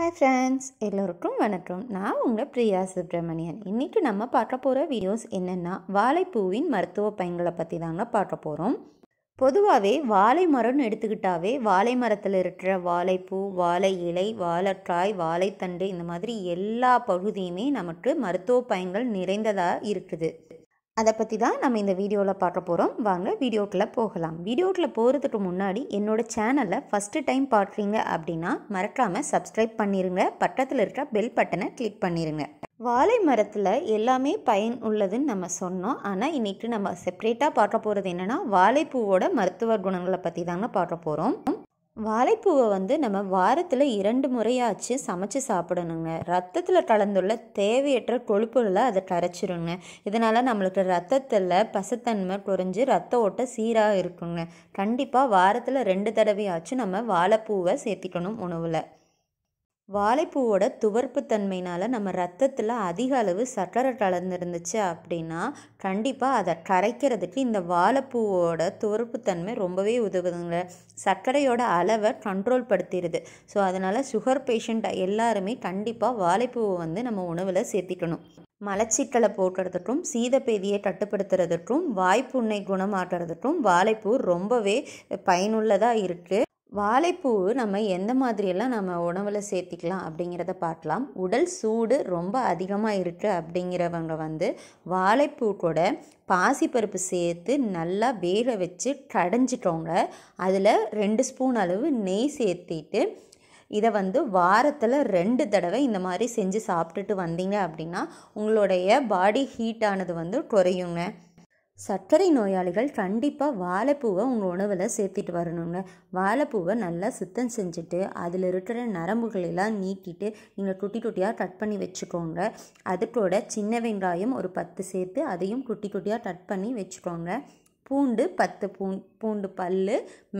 hi friends எல்லோருக்கும் வணக்கம் நான் உங்கள் பிரியா சுப்பிரமணியன் இன்றைக்கி நம்ம பார்க்க போகிற வீடியோஸ் என்னென்னா வாழைப்பூவின் மருத்துவ பயன்களை பற்றி தாங்க பார்க்க போகிறோம் பொதுவாகவே வாழை மரம்னு எடுத்துக்கிட்டாவே வாழை மரத்தில் இருக்கிற வாழைப்பூ வாழை இலை வாழைக்காய் வாழைத்தண்டு இந்த மாதிரி எல்லா பகுதியுமே நமக்கு மருத்துவ பயன்கள் நிறைந்ததாக இருக்குது அதை பற்றி தான் நம்ம இந்த வீடியோவில் பார்க்க போகிறோம் வாங்க வீடியோக்கில் போகலாம் வீடியோக்கில் போகிறதுக்கு முன்னாடி என்னோடய சேனலை ஃபஸ்ட்டு டைம் பார்க்குறீங்க அப்படின்னா மறக்காமல் சப்ஸ்கிரைப் பண்ணிடுங்க பக்கத்தில் இருக்கிற பெல் பட்டனை கிளிக் பண்ணிடுங்க வாழை மரத்தில் எல்லாமே பயன் உள்ளதுன்னு நம்ம சொன்னோம் ஆனால் இன்றைக்கி நம்ம செப்ரேட்டாக பார்க்க போகிறது என்னென்னா வாழைப்பூவோட மருத்துவ குணங்களை பற்றி தாங்க பார்க்க போகிறோம் வாழைப்பூவை வந்து நம்ம வாரத்தில் இரண்டு முறையாச்சு சமைச்சு சாப்பிடணுங்க ரத்தத்தில் கலந்துள்ள தேவையற்ற கொழுப்புகளை அதை கரைச்சிருங்க இதனால் நம்மளுக்கு ரத்தத்தில் பசத்தன்மை குறைஞ்சு ரத்த ஓட்ட சீராக இருக்குங்க கண்டிப்பாக வாரத்தில் ரெண்டு தடவையாச்சும் நம்ம வாழைப்பூவை சேர்த்திக்கணும் உணவில் வாழைப்பூவோட துவர்ப்பு தன்மையினால் நம்ம ரத்தத்தில் அதிக அளவு சர்க்கரை கலந்துருந்துச்சு அப்படின்னா கண்டிப்பாக அதை கரைக்கிறதுக்கு இந்த வாழைப்பூவோட துவர்ப்பு தன்மை ரொம்பவே உதவுதுங்க சர்க்கரையோட அளவை கண்ட்ரோல் படுத்திடுது ஸோ அதனால் சுகர் பேஷண்ட் எல்லாருமே கண்டிப்பாக வாழைப்பூவை வந்து நம்ம உணவில் சேர்த்திக்கணும் மலச்சிக்கலை போட்டுறதுக்கும் சீதப்பேதியை கட்டுப்படுத்துறதுக்கும் வாய்ப்புண்ணை குணமாக்குறதுக்கும் வாழைப்பூ ரொம்பவே பயனுள்ளதாக இருக்குது வாழைப்பூ நம்ம எந்த மாதிரியெல்லாம் நம்ம உணவில் சேர்த்திக்கலாம் அப்படிங்கிறத பார்க்கலாம் உடல் சூடு ரொம்ப அதிகமாக இருக்குது அப்படிங்கிறவங்க வந்து வாழைப்பூ கூட பாசிப்பருப்பு சேர்த்து நல்லா வேக வச்சு கடைஞ்சிட்டோங்க அதில் ரெண்டு ஸ்பூன் அளவு நெய் சேர்த்திட்டு இதை வந்து வாரத்தில் ரெண்டு தடவை இந்த மாதிரி செஞ்சு சாப்பிட்டுட்டு வந்தீங்க அப்படின்னா உங்களுடைய பாடி ஹீட் ஆனது வந்து குறையுங்க சர்க்கரை நோயாளிகள் கண்டிப்பாக வாழைப்பூவை உங்கள் உணவில் சேர்த்துட்டு வரணுங்க வாழைப்பூவை நல்லா சுத்தம் செஞ்சுட்டு அதில் இருக்கிற நரம்புகளெல்லாம் நீக்கிட்டு நீங்கள் குட்டி குட்டியாக கட் பண்ணி வச்சுக்கோங்க கூட சின்ன வெங்காயம் ஒரு பத்து சேர்த்து அதையும் குட்டி குட்டியாக கட் பண்ணி வச்சுக்கோங்க பூண்டு பத்து பூ பூண்டு பல்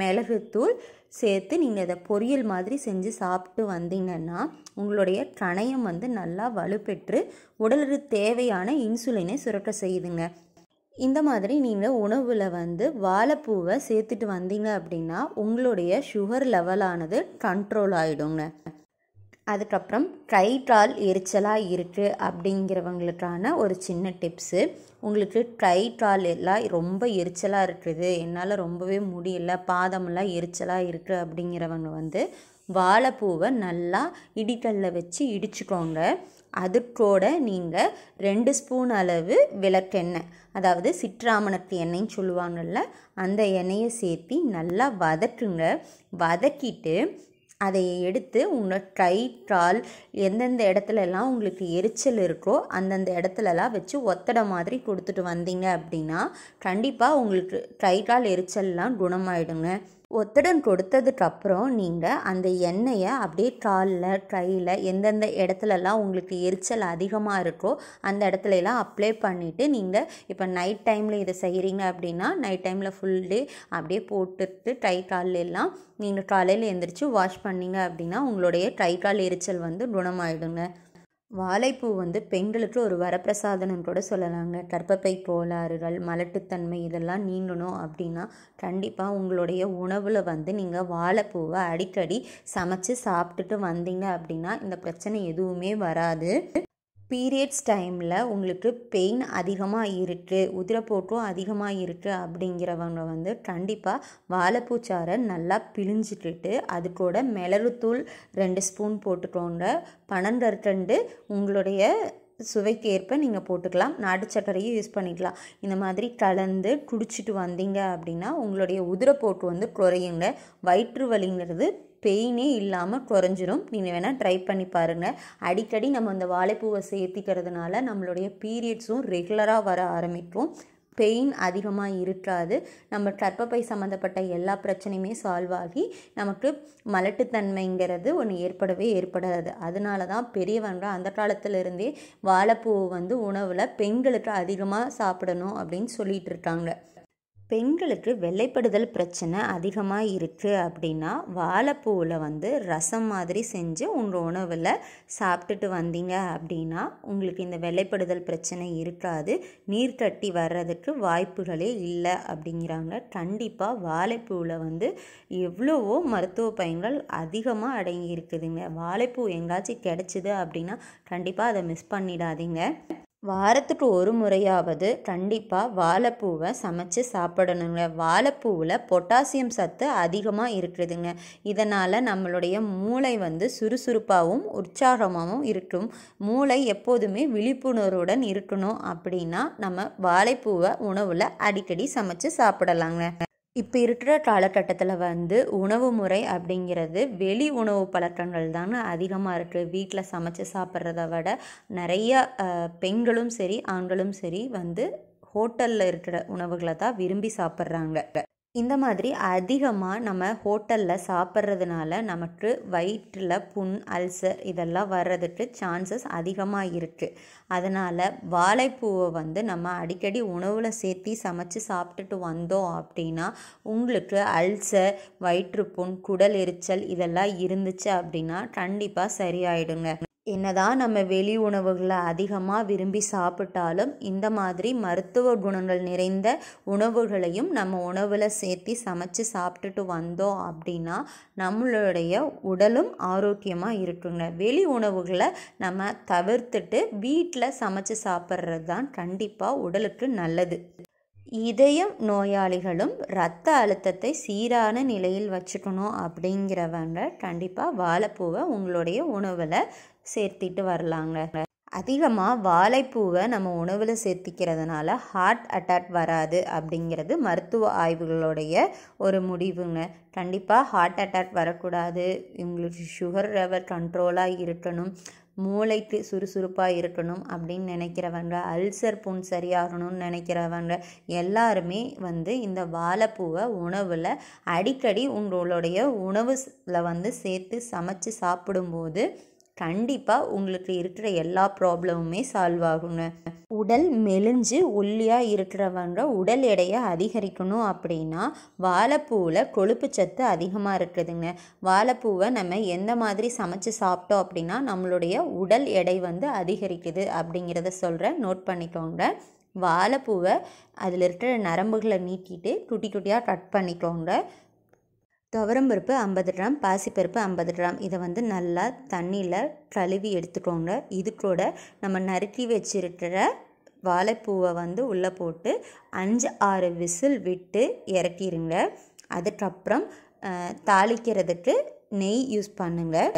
மிளகுத்தூள் சேர்த்து நீங்கள் இதை பொரியல் மாதிரி செஞ்சு சாப்பிட்டு வந்தீங்கன்னா உங்களுடைய கணையம் வந்து நல்லா வலுப்பெற்று உடலுக்கு தேவையான இன்சுலினை சுரக்க செய்யுதுங்க இந்த மாதிரி நீங்கள் உணவில் வந்து வாழைப்பூவை சேர்த்துட்டு வந்தீங்க அப்படின்னா உங்களுடைய சுகர் லெவலானது கண்ட்ரோல் ஆகிடுங்க அதுக்கப்புறம் ட்ரைட்ரால் எரிச்சலாக இருக்குது அப்படிங்கிறவங்களுக்கான ஒரு சின்ன டிப்ஸு உங்களுக்கு ட்ரைட்ரால் எல்லாம் ரொம்ப எரிச்சலாக இருக்குது என்னால் ரொம்பவே முடியல பாதமெல்லாம் எரிச்சலாக இருக்குது அப்படிங்கிறவங்க வந்து வாழைப்பூவை நல்லா இடிக்கல்ல வச்சு இடிச்சுக்கோங்க அதுக்கோட நீங்கள் ரெண்டு ஸ்பூன் அளவு விளக்கெண்ணெய் அதாவது சிற்றாமணத்து எண்ணெய்ன்னு சொல்லுவாங்கள்ல அந்த எண்ணெயை சேர்த்து நல்லா வதக்குங்க வதக்கிட்டு அதை எடுத்து உங்கள் கை கால் எந்தெந்த இடத்துலலாம் உங்களுக்கு எரிச்சல் இருக்கோ அந்தந்த இடத்துலலாம் வச்சு ஒத்தடை மாதிரி கொடுத்துட்டு வந்தீங்க அப்படின்னா கண்டிப்பாக உங்களுக்கு கை கால் எரிச்சல்லாம் குணமாயிடுங்க ஒத்தடம் கொடுத்ததுக்கப்புறம் நீங்கள் அந்த எண்ணெயை அப்படியே காலில் ட்ரையில் எந்தெந்த இடத்துலலாம் உங்களுக்கு எரிச்சல் அதிகமாக இருக்கோ அந்த இடத்துலலாம் அப்ளை பண்ணிவிட்டு நீங்கள் இப்போ நைட் டைமில் இதை செய்கிறீங்க அப்படின்னா நைட் டைமில் ஃபுல் டே அப்படியே போட்டுட்டு ட்ரை எல்லாம் நீங்கள் காலையில் எழுந்திரிச்சு வாஷ் பண்ணிங்க அப்படின்னா உங்களுடைய ட்ரை கால் எரிச்சல் வந்து குணமாயிடுங்க வாழைப்பூ வந்து பெண்களுக்கு ஒரு வரப்பிரசாதனம் கூட சொல்லலாங்க கற்பப்பை கோளாறுகள் மலட்டுத்தன்மை இதெல்லாம் நீங்கணும் அப்படின்னா கண்டிப்பாக உங்களுடைய உணவில் வந்து நீங்கள் வாழைப்பூவை அடிக்கடி சமைச்சு சாப்பிட்டுட்டு வந்தீங்க அப்படின்னா இந்த பிரச்சனை எதுவுமே வராது பீரியட்ஸ் டைமில் உங்களுக்கு பெயின் அதிகமாக இருக்குது உதிரப்போட்டும் அதிகமாக இருக்குது அப்படிங்கிறவங்க வந்து கண்டிப்பாக வாழைப்பூச்சாரை நல்லா பிழிஞ்சிட்டு அது கூட மிளகுத்தூள் ரெண்டு ஸ்பூன் போட்டுக்கோங்க பன்னெண்டு உங்களுடைய சுவைக்கு ஏற்ப நீங்கள் போட்டுக்கலாம் நாட்டு யூஸ் பண்ணிக்கலாம் இந்த மாதிரி கலந்து குடிச்சிட்டு வந்தீங்க அப்படின்னா உங்களுடைய உதிரப்போட்டு வந்து குறையுங்க வயிற்று வலிங்கிறது பெயினே இல்லாமல் குறைஞ்சிரும் நீங்கள் வேணால் ட்ரை பண்ணி பாருங்கள் அடிக்கடி நம்ம அந்த வாழைப்பூவை சேர்த்திக்கிறதுனால நம்மளுடைய பீரியட்ஸும் ரெகுலராக வர ஆரம்பிக்கும் பெயின் அதிகமாக இருக்காது நம்ம கற்பப்பை சம்மந்தப்பட்ட எல்லா பிரச்சனையுமே சால்வ் ஆகி நமக்கு மலட்டுத்தன்மைங்கிறது ஒன்று ஏற்படவே ஏற்படாது அதனால தான் பெரியவங்க அந்த காலத்திலிருந்தே வாழைப்பூ வந்து உணவில் பெண்களுக்கு அதிகமாக சாப்பிடணும் அப்படின்னு சொல்லிட்டு இருக்காங்க பெண்களுக்கு வெள்ளைப்படுதல் பிரச்சனை அதிகமாக இருக்குது அப்படின்னா வாழைப்பூவில் வந்து ரசம் மாதிரி செஞ்சு உங்கள் உணவில் சாப்பிட்டுட்டு வந்தீங்க அப்படின்னா உங்களுக்கு இந்த வெள்ளைப்படுதல் பிரச்சனை இருக்காது நீர் கட்டி வர்றதுக்கு வாய்ப்புகளே இல்லை அப்படிங்கிறாங்க கண்டிப்பாக வாழைப்பூவில் வந்து எவ்வளவோ மருத்துவ பயன்கள் அதிகமாக அடங்கி இருக்குதுங்க வாழைப்பூ எங்காச்சும் கிடச்சிது அப்படின்னா கண்டிப்பாக அதை மிஸ் பண்ணிடாதீங்க வாரத்துக்கு ஒரு முறையாவது கண்டிப்பாக வாழைப்பூவை சமைச்சு சாப்பிடணுங்க வாழைப்பூவில் பொட்டாசியம் சத்து அதிகமாக இருக்குதுங்க இதனால் நம்மளுடைய மூளை வந்து சுறுசுறுப்பாகவும் உற்சாகமாகவும் இருக்கும் மூளை எப்போதுமே விழிப்புணர்வுடன் இருக்கணும் அப்படின்னா நம்ம வாழைப்பூவை உணவில் அடிக்கடி சமைச்சு சாப்பிடலாங்க இப்போ இருக்கிற காலகட்டத்தில் வந்து உணவு முறை அப்படிங்கிறது வெளி உணவு பழக்கங்கள் தான் அதிகமாக இருக்குது வீட்டில் சமைச்சு சாப்பிட்றத விட நிறைய பெண்களும் சரி ஆண்களும் சரி வந்து ஹோட்டலில் இருக்கிற உணவுகளை தான் விரும்பி சாப்பிட்றாங்க இந்த மாதிரி அதிகமாக நம்ம ஹோட்டலில் சாப்பிட்றதுனால நமக்கு வயிற்றில் புண் அல்சர் இதெல்லாம் வர்றதுக்கு சான்சஸ் அதிகமாக இருக்குது அதனால் வாழைப்பூவை வந்து நம்ம அடிக்கடி உணவில் சேர்த்து சமைச்சு சாப்பிட்டுட்டு வந்தோம் அப்படின்னா உங்களுக்கு அல்சர் வயிற்றுப்புண் குடல் எரிச்சல் இதெல்லாம் இருந்துச்சு அப்படின்னா கண்டிப்பாக சரியாயிடுங்க என்னதான் நம்ம வெளி உணவுகளை அதிகமாக விரும்பி சாப்பிட்டாலும் இந்த மாதிரி மருத்துவ குணங்கள் நிறைந்த உணவுகளையும் நம்ம உணவில் சேர்த்து சமைச்சு சாப்பிட்டுட்டு வந்தோம் அப்படின்னா நம்மளுடைய உடலும் ஆரோக்கியமாக இருக்குங்க வெளி உணவுகளை நம்ம தவிர்த்துட்டு வீட்டில் சமைச்சு சாப்பிட்றது தான் கண்டிப்பாக உடலுக்கு நல்லது இதயம் நோயாளிகளும் இரத்த அழுத்தத்தை சீரான நிலையில் வச்சுக்கணும் அப்படிங்கிறவங்க கண்டிப்பாக வாழைப்பூவை உங்களுடைய உணவில் சேர்த்திட்டு வரலாங்க அதிகமாக வாழைப்பூவை நம்ம உணவில் சேர்த்திக்கிறதுனால ஹார்ட் அட்டாக் வராது அப்படிங்கிறது மருத்துவ ஆய்வுகளுடைய ஒரு முடிவுங்க கண்டிப்பாக ஹார்ட் அட்டாக் வரக்கூடாது இவங்களுக்கு சுகர் லெவல் கண்ட்ரோலாக இருக்கணும் மூளைக்கு சுறுசுறுப்பாக இருக்கணும் அப்படின்னு நினைக்கிறவங்க அல்சர் புண் சரியாகணும்னு நினைக்கிறவங்க எல்லாருமே வந்து இந்த வாழைப்பூவை உணவில் அடிக்கடி உங்களுடைய உணவுல வந்து சேர்த்து சமைச்சு சாப்பிடும்போது கண்டிப்பாக உங்களுக்கு இருக்கிற எல்லா ப்ராப்ளமுமே சால்வ் ஆகுங்க உடல் மெலிஞ்சு ஒல்லியாக இருக்கிறவங்க உடல் எடையை அதிகரிக்கணும் அப்படின்னா வாழைப்பூவில் கொழுப்பு சத்து அதிகமாக இருக்குதுங்க வாழைப்பூவை நம்ம எந்த மாதிரி சமைச்சு சாப்பிட்டோம் அப்படின்னா நம்மளுடைய உடல் எடை வந்து அதிகரிக்குது அப்படிங்கிறத சொல்கிறேன் நோட் பண்ணிக்கோங்க வாழைப்பூவை அதில் இருக்கிற நரம்புகளை நீக்கிட்டு குட்டி குட்டியாக கட் பண்ணிக்கோங்க துவரம் பருப்பு ஐம்பது கிராம் பாசிப்பருப்பு ஐம்பது கிராம் இதை வந்து நல்லா தண்ணியில் கழுவி எடுத்துக்கோங்க இது கூட நம்ம நறுக்கி வச்சிருக்கிற வாழைப்பூவை வந்து உள்ளே போட்டு அஞ்சு ஆறு விசில் விட்டு இறக்கிடுங்க அதுக்கப்புறம் தாளிக்கிறதுக்கு நெய் யூஸ் பண்ணுங்கள்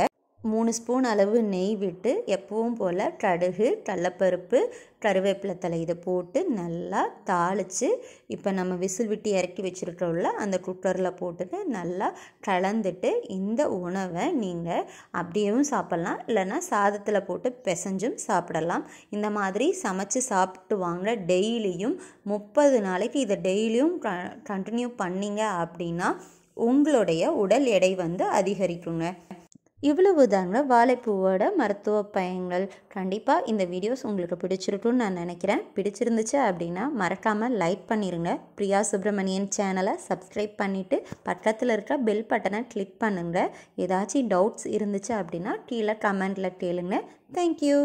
மூணு ஸ்பூன் அளவு நெய் விட்டு எப்பவும் போல் கடுகு கடலப்பருப்பு கருவேப்பிலை தலை இதை போட்டு நல்லா தாளித்து இப்போ நம்ம விசில் விட்டு இறக்கி வச்சுருக்கோம்ல அந்த குக்கரில் போட்டுட்டு நல்லா கலந்துட்டு இந்த உணவை நீங்கள் அப்படியேவும் சாப்பிட்லாம் இல்லைன்னா சாதத்தில் போட்டு பிசைஞ்சும் சாப்பிடலாம் இந்த மாதிரி சமைச்சு சாப்பிட்டு வாங்க டெய்லியும் முப்பது நாளைக்கு இதை டெய்லியும் க கண்டினியூ பண்ணிங்க அப்படின்னா உங்களுடைய உடல் எடை வந்து அதிகரிக்குங்க இவ்வளவு தாங்க வாழைப்பூவோட மருத்துவ பயன்கள் கண்டிப்பாக இந்த வீடியோஸ் உங்களுக்கு பிடிச்சிருக்குன்னு நான் நினைக்கிறேன் பிடிச்சிருந்துச்சு அப்படின்னா மறக்காமல் லைக் பண்ணிடுங்க பிரியா சுப்பிரமணியன் சேனலை சப்ஸ்கிரைப் பண்ணிவிட்டு பக்கத்தில் இருக்க பெல் பட்டனை கிளிக் பண்ணுங்க ஏதாச்சும் டவுட்ஸ் இருந்துச்சு அப்படின்னா கீழே கமெண்டில் கேளுங்க தேங்க்யூ